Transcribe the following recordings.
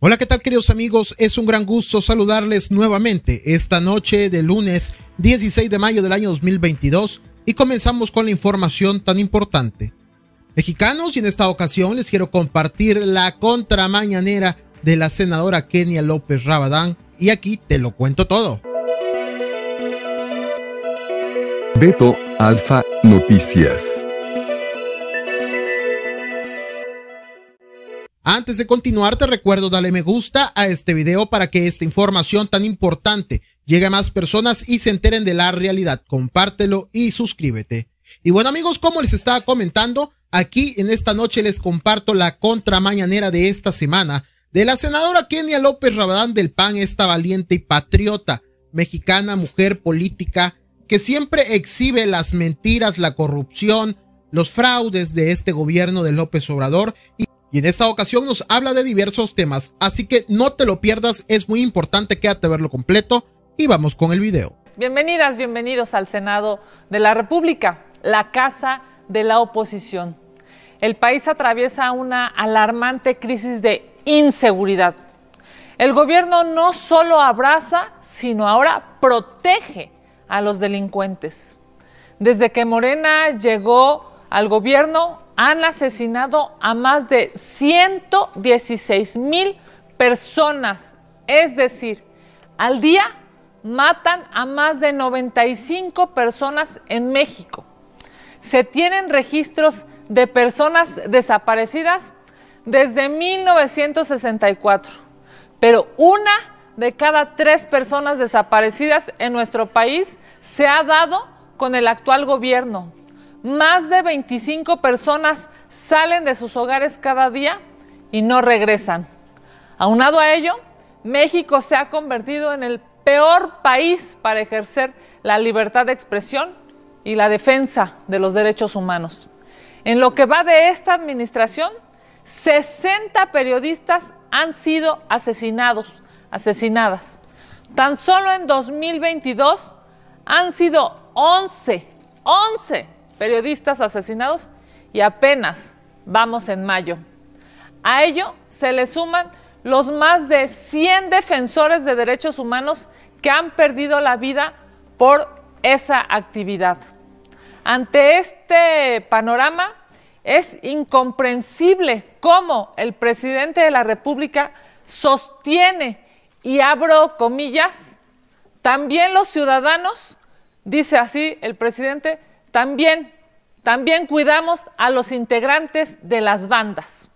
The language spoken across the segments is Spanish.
Hola, ¿qué tal queridos amigos? Es un gran gusto saludarles nuevamente esta noche de lunes 16 de mayo del año 2022 y comenzamos con la información tan importante. Mexicanos y en esta ocasión les quiero compartir la contramañanera de la senadora Kenia López Rabadán y aquí te lo cuento todo. Beto, Alfa, Noticias. Antes de continuar, te recuerdo dale me gusta a este video para que esta información tan importante llegue a más personas y se enteren de la realidad. Compártelo y suscríbete. Y bueno amigos, como les estaba comentando, aquí en esta noche les comparto la contramañanera de esta semana de la senadora Kenia López Rabadán del PAN, esta valiente y patriota mexicana, mujer política, que siempre exhibe las mentiras, la corrupción, los fraudes de este gobierno de López Obrador. Y y en esta ocasión nos habla de diversos temas, así que no te lo pierdas, es muy importante, quédate a verlo completo y vamos con el video. Bienvenidas, bienvenidos al Senado de la República, la casa de la oposición. El país atraviesa una alarmante crisis de inseguridad. El gobierno no solo abraza, sino ahora protege a los delincuentes. Desde que Morena llegó al gobierno, han asesinado a más de 116 mil personas. Es decir, al día matan a más de 95 personas en México. Se tienen registros de personas desaparecidas desde 1964, pero una de cada tres personas desaparecidas en nuestro país se ha dado con el actual gobierno. Más de 25 personas salen de sus hogares cada día y no regresan. Aunado a ello, México se ha convertido en el peor país para ejercer la libertad de expresión y la defensa de los derechos humanos. En lo que va de esta administración, 60 periodistas han sido asesinados, asesinadas. Tan solo en 2022 han sido 11, 11 periodistas asesinados y apenas vamos en mayo. A ello se le suman los más de 100 defensores de derechos humanos que han perdido la vida por esa actividad. Ante este panorama, es incomprensible cómo el presidente de la República sostiene, y abro comillas, también los ciudadanos, dice así el presidente, también, también cuidamos a los integrantes de las bandas.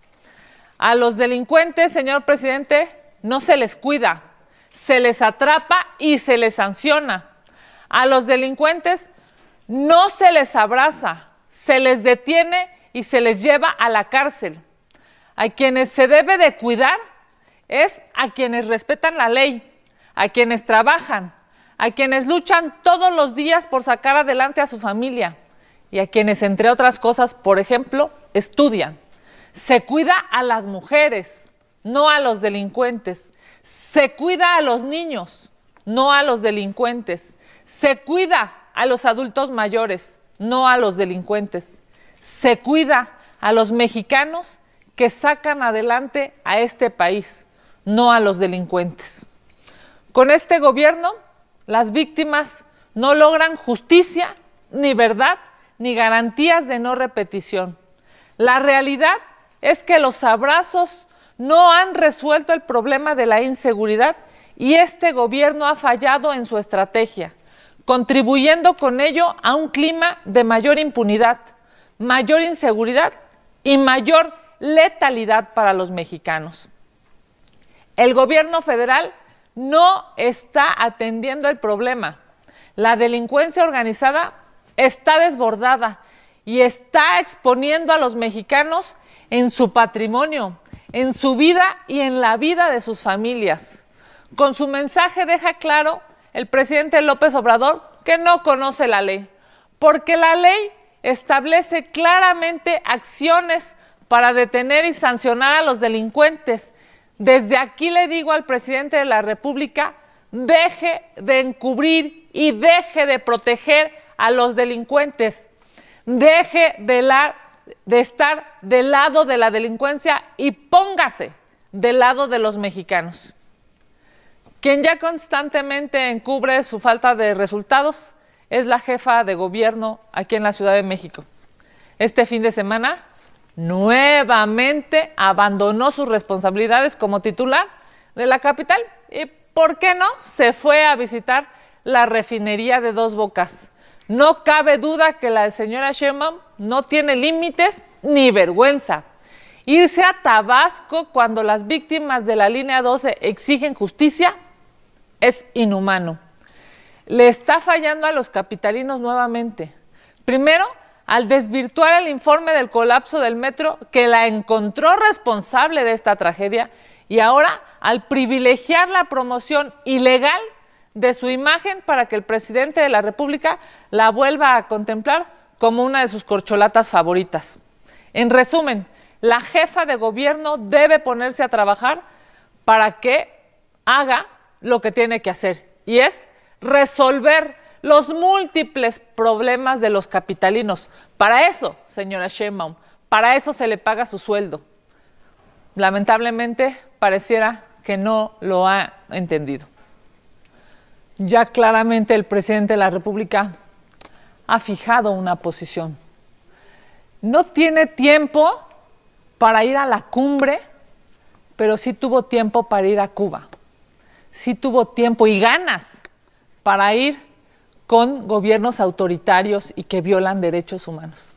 A los delincuentes, señor presidente, no se les cuida, se les atrapa y se les sanciona. A los delincuentes no se les abraza, se les detiene y se les lleva a la cárcel. A quienes se debe de cuidar es a quienes respetan la ley, a quienes trabajan, a quienes luchan todos los días por sacar adelante a su familia y a quienes, entre otras cosas, por ejemplo, estudian. Se cuida a las mujeres, no a los delincuentes. Se cuida a los niños, no a los delincuentes. Se cuida a los adultos mayores, no a los delincuentes. Se cuida a los mexicanos que sacan adelante a este país, no a los delincuentes. Con este gobierno las víctimas no logran justicia, ni verdad, ni garantías de no repetición. La realidad es que los abrazos no han resuelto el problema de la inseguridad y este gobierno ha fallado en su estrategia, contribuyendo con ello a un clima de mayor impunidad, mayor inseguridad y mayor letalidad para los mexicanos. El gobierno federal no está atendiendo el problema. La delincuencia organizada está desbordada y está exponiendo a los mexicanos en su patrimonio, en su vida y en la vida de sus familias. Con su mensaje deja claro el presidente López Obrador que no conoce la ley, porque la ley establece claramente acciones para detener y sancionar a los delincuentes desde aquí le digo al presidente de la República, deje de encubrir y deje de proteger a los delincuentes. Deje de, estar del lado de la delincuencia y póngase del lado de los mexicanos. Quien ya constantemente encubre su falta de resultados es la jefa de gobierno aquí en la Ciudad de México. Este fin de semana nuevamente abandonó sus responsabilidades como titular de la capital y, ¿por qué no?, se fue a visitar la refinería de dos bocas. No cabe duda que la señora Sherman no tiene límites ni vergüenza. Irse a Tabasco cuando las víctimas de la línea 12 exigen justicia es inhumano. Le está fallando a los capitalinos nuevamente. Primero, al desvirtuar el informe del colapso del metro que la encontró responsable de esta tragedia y ahora al privilegiar la promoción ilegal de su imagen para que el presidente de la República la vuelva a contemplar como una de sus corcholatas favoritas. En resumen, la jefa de gobierno debe ponerse a trabajar para que haga lo que tiene que hacer, y es resolver los múltiples problemas de los capitalinos. Para eso, señora Sheinbaum, para eso se le paga su sueldo. Lamentablemente, pareciera que no lo ha entendido. Ya claramente el presidente de la República ha fijado una posición. No tiene tiempo para ir a la cumbre, pero sí tuvo tiempo para ir a Cuba. Sí tuvo tiempo y ganas para ir con gobiernos autoritarios y que violan derechos humanos.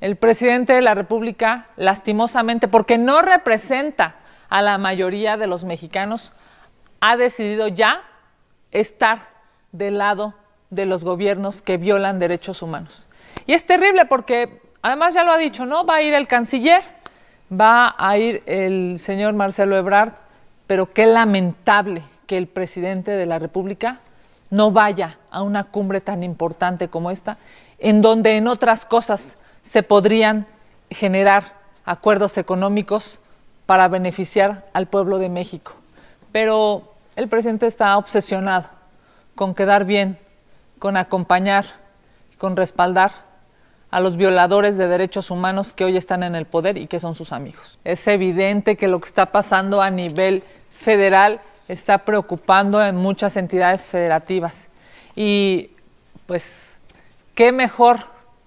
El presidente de la República, lastimosamente, porque no representa a la mayoría de los mexicanos, ha decidido ya estar del lado de los gobiernos que violan derechos humanos. Y es terrible porque, además ya lo ha dicho, ¿no? Va a ir el canciller, va a ir el señor Marcelo Ebrard, pero qué lamentable que el presidente de la República no vaya a una cumbre tan importante como esta, en donde en otras cosas se podrían generar acuerdos económicos para beneficiar al pueblo de México. Pero el presidente está obsesionado con quedar bien, con acompañar, con respaldar a los violadores de derechos humanos que hoy están en el poder y que son sus amigos. Es evidente que lo que está pasando a nivel federal está preocupando en muchas entidades federativas. Y pues, qué mejor,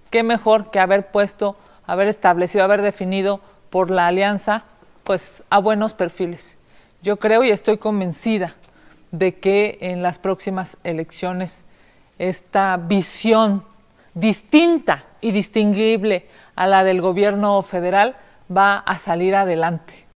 qué mejor que haber puesto, haber establecido, haber definido por la alianza, pues a buenos perfiles. Yo creo y estoy convencida de que en las próximas elecciones esta visión distinta y distinguible a la del gobierno federal va a salir adelante.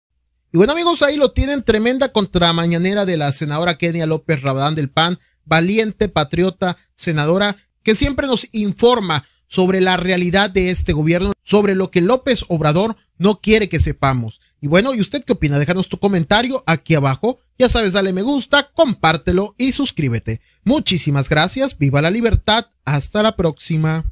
Y bueno amigos, ahí lo tienen, tremenda contramañanera de la senadora Kenia López Rabadán del PAN, valiente, patriota, senadora, que siempre nos informa sobre la realidad de este gobierno, sobre lo que López Obrador no quiere que sepamos. Y bueno, ¿y usted qué opina? Déjanos tu comentario aquí abajo. Ya sabes, dale me gusta, compártelo y suscríbete. Muchísimas gracias, viva la libertad, hasta la próxima.